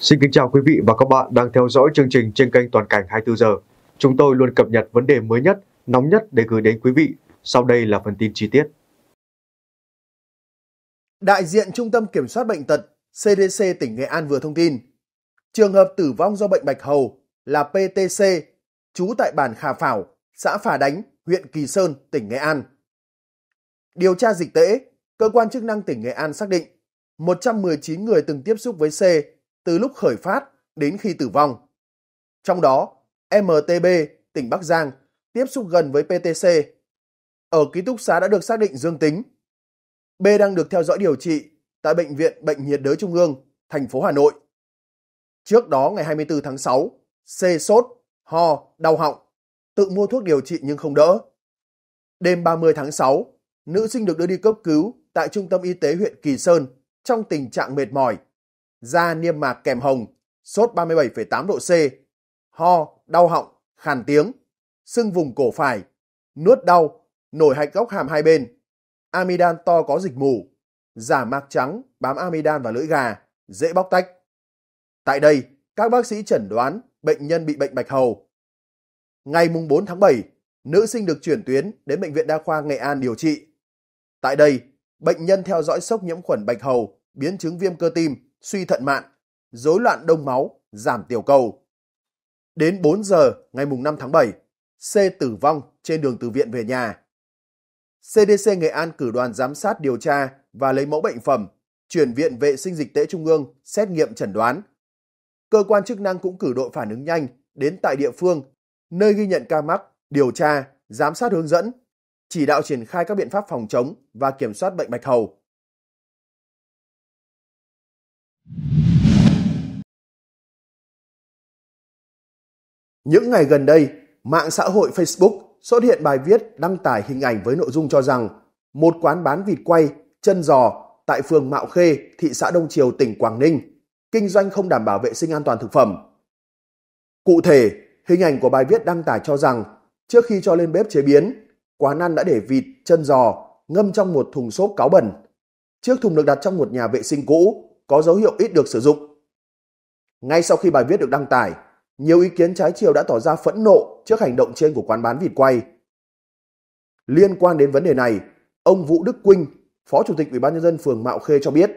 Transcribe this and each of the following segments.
Xin kính chào quý vị và các bạn đang theo dõi chương trình trên kênh Toàn cảnh 24 giờ. Chúng tôi luôn cập nhật vấn đề mới nhất, nóng nhất để gửi đến quý vị. Sau đây là phần tin chi tiết. Đại diện Trung tâm Kiểm soát Bệnh tật CDC tỉnh Nghệ An vừa thông tin, trường hợp tử vong do bệnh bạch hầu là PTC, trú tại bản Khà Phảo, xã Phà Đánh, huyện Kỳ Sơn, tỉnh Nghệ An. Điều tra dịch tễ, cơ quan chức năng tỉnh Nghệ An xác định 119 người từng tiếp xúc với C từ lúc khởi phát đến khi tử vong. Trong đó, MTB, tỉnh Bắc Giang, tiếp xúc gần với PTC. Ở ký túc xá đã được xác định dương tính. B đang được theo dõi điều trị tại Bệnh viện Bệnh nhiệt đới Trung ương, thành phố Hà Nội. Trước đó ngày 24 tháng 6, C sốt, ho, đau họng, tự mua thuốc điều trị nhưng không đỡ. Đêm 30 tháng 6, nữ sinh được đưa đi cấp cứu tại Trung tâm Y tế huyện Kỳ Sơn trong tình trạng mệt mỏi, da niêm mạc kèm hồng, sốt 37,8 độ C, ho, đau họng, khàn tiếng, sưng vùng cổ phải, nuốt đau, nổi hạch góc hàm hai bên, amidan to có dịch mù, giả mạc trắng bám amidan và lưỡi gà, dễ bóc tách. Tại đây, các bác sĩ chẩn đoán bệnh nhân bị bệnh bạch hầu. Ngày mùng 4 tháng 7, nữ sinh được chuyển tuyến đến Bệnh viện Đa khoa Nghệ An điều trị. Tại đây, bệnh nhân theo dõi sốc nhiễm khuẩn bạch hầu, biến chứng viêm cơ tim, suy thận mạn, rối loạn đông máu, giảm tiểu cầu. Đến 4 giờ ngày 5 tháng 7, C tử vong trên đường từ viện về nhà. CDC Nghệ An cử đoàn giám sát điều tra và lấy mẫu bệnh phẩm, chuyển viện vệ sinh dịch tễ trung ương xét nghiệm chẩn đoán. Cơ quan chức năng cũng cử đội phản ứng nhanh đến tại địa phương, nơi ghi nhận ca mắc, điều tra, giám sát hướng dẫn, chỉ đạo triển khai các biện pháp phòng chống và kiểm soát bệnh bạch hầu. Những ngày gần đây, mạng xã hội Facebook xuất hiện bài viết đăng tải hình ảnh với nội dung cho rằng một quán bán vịt quay, chân giò tại phường Mạo Khê, thị xã Đông Triều, tỉnh Quảng Ninh, kinh doanh không đảm bảo vệ sinh an toàn thực phẩm. Cụ thể, hình ảnh của bài viết đăng tải cho rằng trước khi cho lên bếp chế biến, quán ăn đã để vịt, chân giò ngâm trong một thùng xốp cáo bẩn. Chiếc thùng được đặt trong một nhà vệ sinh cũ, có dấu hiệu ít được sử dụng. Ngay sau khi bài viết được đăng tải, nhiều ý kiến trái chiều đã tỏ ra phẫn nộ trước hành động trên của quán bán vịt quay. Liên quan đến vấn đề này, ông Vũ Đức Quynh, Phó Chủ tịch Ủy ban nhân dân phường Mạo Khê cho biết,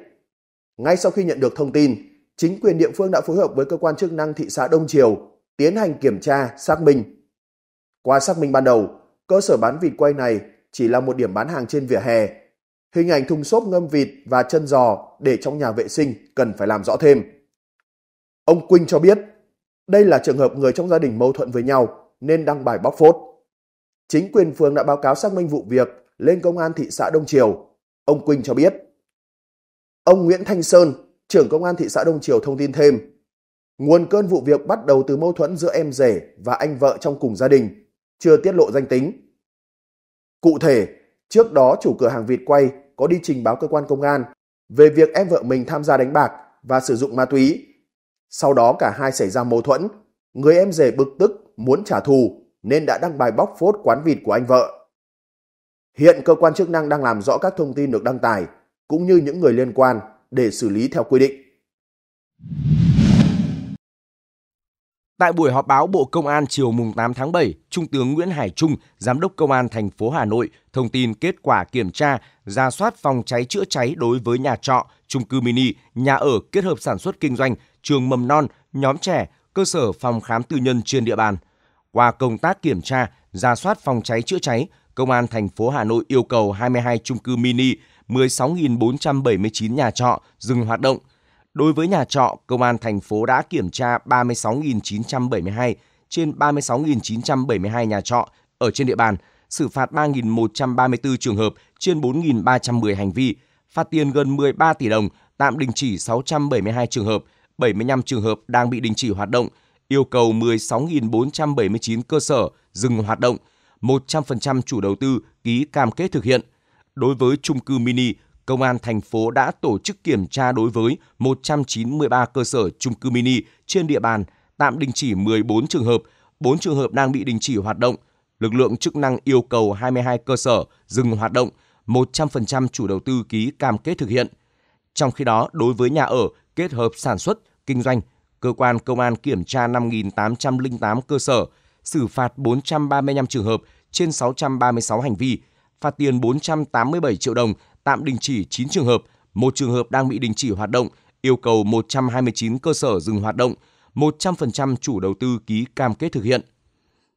ngay sau khi nhận được thông tin, chính quyền địa phương đã phối hợp với cơ quan chức năng thị xã Đông Triều tiến hành kiểm tra, xác minh. Qua xác minh ban đầu, cơ sở bán vịt quay này chỉ là một điểm bán hàng trên vỉa hè Hình ảnh thùng xốp ngâm vịt và chân giò để trong nhà vệ sinh cần phải làm rõ thêm. Ông Quynh cho biết, đây là trường hợp người trong gia đình mâu thuẫn với nhau nên đăng bài bóc phốt. Chính quyền phường đã báo cáo xác minh vụ việc lên công an thị xã Đông Triều. Ông Quynh cho biết. Ông Nguyễn Thanh Sơn, trưởng công an thị xã Đông Triều thông tin thêm. Nguồn cơn vụ việc bắt đầu từ mâu thuẫn giữa em rể và anh vợ trong cùng gia đình, chưa tiết lộ danh tính. Cụ thể, trước đó chủ cửa hàng vịt quay có đi trình báo cơ quan công an về việc em vợ mình tham gia đánh bạc và sử dụng ma túy. Sau đó cả hai xảy ra mâu thuẫn, người em rể bực tức muốn trả thù nên đã đăng bài bóc phốt quán vịt của anh vợ. Hiện cơ quan chức năng đang làm rõ các thông tin được đăng tải cũng như những người liên quan để xử lý theo quy định. Tại buổi họp báo Bộ Công an chiều mùng 8 tháng 7, Trung tướng Nguyễn Hải Trung, Giám đốc Công an thành phố Hà Nội, thông tin kết quả kiểm tra, ra soát phòng cháy chữa cháy đối với nhà trọ, trung cư mini, nhà ở kết hợp sản xuất kinh doanh, trường mầm non, nhóm trẻ, cơ sở phòng khám tư nhân trên địa bàn. Qua công tác kiểm tra, ra soát phòng cháy chữa cháy, Công an thành phố Hà Nội yêu cầu 22 trung cư mini, 16.479 nhà trọ dừng hoạt động – Đối với nhà trọ, Công an thành phố đã kiểm tra 36.972 trên 36.972 nhà trọ ở trên địa bàn, xử phạt 3.134 trường hợp trên 4.310 hành vi, phạt tiền gần 13 tỷ đồng, tạm đình chỉ 672 trường hợp, 75 trường hợp đang bị đình chỉ hoạt động, yêu cầu 16.479 cơ sở dừng hoạt động, 100% chủ đầu tư ký cam kết thực hiện. Đối với chung cư mini Công an thành phố đã tổ chức kiểm tra đối với 193 cơ sở trung cư mini trên địa bàn, tạm đình chỉ 14 trường hợp, 4 trường hợp đang bị đình chỉ hoạt động. Lực lượng chức năng yêu cầu 22 cơ sở dừng hoạt động, 100% chủ đầu tư ký cam kết thực hiện. Trong khi đó, đối với nhà ở kết hợp sản xuất, kinh doanh, cơ quan công an kiểm tra 5.808 cơ sở, xử phạt 435 trường hợp trên 636 hành vi, phạt tiền 487 triệu đồng tạm đình chỉ 9 trường hợp, một trường hợp đang bị đình chỉ hoạt động, yêu cầu 129 cơ sở dừng hoạt động, 100% chủ đầu tư ký cam kết thực hiện.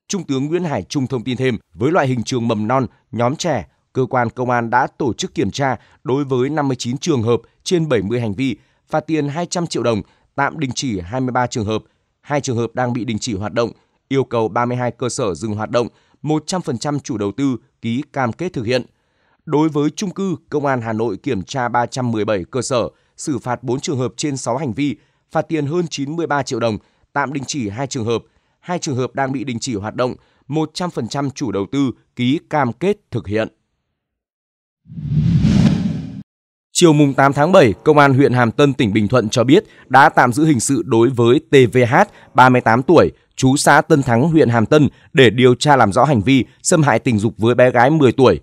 Trung tướng Nguyễn Hải Trung thông tin thêm, với loại hình trường mầm non, nhóm trẻ, cơ quan công an đã tổ chức kiểm tra đối với 59 trường hợp trên 70 hành vi, phạt tiền 200 triệu đồng, tạm đình chỉ 23 trường hợp, hai trường hợp đang bị đình chỉ hoạt động, yêu cầu 32 cơ sở dừng hoạt động, 100% chủ đầu tư ký cam kết thực hiện. Đối với trung cư, Công an Hà Nội kiểm tra 317 cơ sở, xử phạt 4 trường hợp trên 6 hành vi, phạt tiền hơn 93 triệu đồng, tạm đình chỉ 2 trường hợp, 2 trường hợp đang bị đình chỉ hoạt động, 100% chủ đầu tư ký cam kết thực hiện. Chiều mùng 8 tháng 7, Công an huyện Hàm Tân, tỉnh Bình Thuận cho biết đã tạm giữ hình sự đối với TVH, 38 tuổi, chú xã Tân Thắng, huyện Hàm Tân để điều tra làm rõ hành vi xâm hại tình dục với bé gái 10 tuổi.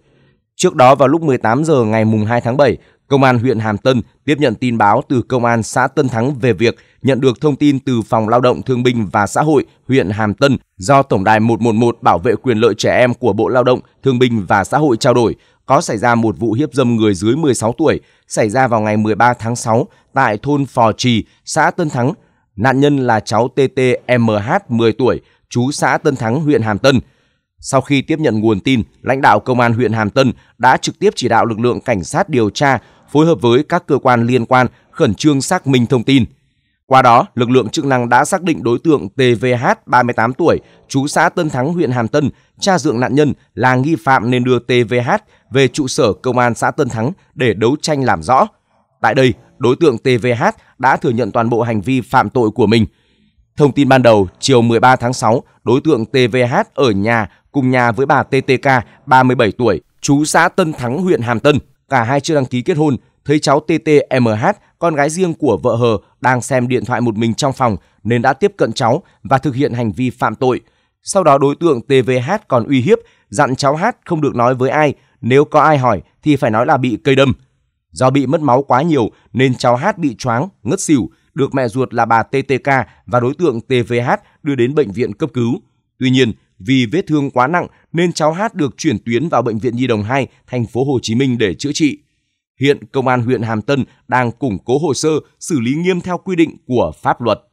Trước đó vào lúc 18 giờ ngày 2 tháng 7, Công an huyện Hàm Tân tiếp nhận tin báo từ Công an xã Tân Thắng về việc nhận được thông tin từ Phòng Lao động Thương binh và Xã hội huyện Hàm Tân do Tổng đài 111 bảo vệ quyền lợi trẻ em của Bộ Lao động, Thương binh và Xã hội trao đổi có xảy ra một vụ hiếp dâm người dưới 16 tuổi xảy ra vào ngày 13 tháng 6 tại thôn Phò Trì, xã Tân Thắng. Nạn nhân là cháu TTMH 10 tuổi, chú xã Tân Thắng, huyện Hàm Tân. Sau khi tiếp nhận nguồn tin, lãnh đạo công an huyện Hàm Tân đã trực tiếp chỉ đạo lực lượng cảnh sát điều tra phối hợp với các cơ quan liên quan khẩn trương xác minh thông tin. Qua đó, lực lượng chức năng đã xác định đối tượng TVH 38 tuổi, chú xã Tân Thắng, huyện Hàm Tân, cha dượng nạn nhân là nghi phạm nên đưa TVH về trụ sở công an xã Tân Thắng để đấu tranh làm rõ. Tại đây, đối tượng TVH đã thừa nhận toàn bộ hành vi phạm tội của mình – Thông tin ban đầu, chiều 13 tháng 6, đối tượng TVH ở nhà cùng nhà với bà TTK, 37 tuổi, chú xã Tân Thắng, huyện Hàm Tân. Cả hai chưa đăng ký kết hôn, thấy cháu TTMH, con gái riêng của vợ hờ, đang xem điện thoại một mình trong phòng nên đã tiếp cận cháu và thực hiện hành vi phạm tội. Sau đó đối tượng TVH còn uy hiếp, dặn cháu Hát không được nói với ai, nếu có ai hỏi thì phải nói là bị cây đâm. Do bị mất máu quá nhiều nên cháu Hát bị choáng, ngất xỉu, được mẹ ruột là bà TTK và đối tượng TVH đưa đến bệnh viện cấp cứu. Tuy nhiên, vì vết thương quá nặng nên cháu Hát được chuyển tuyến vào bệnh viện Nhi đồng 2, thành phố Hồ Chí Minh để chữa trị. Hiện công an huyện Hàm Tân đang củng cố hồ sơ xử lý nghiêm theo quy định của pháp luật.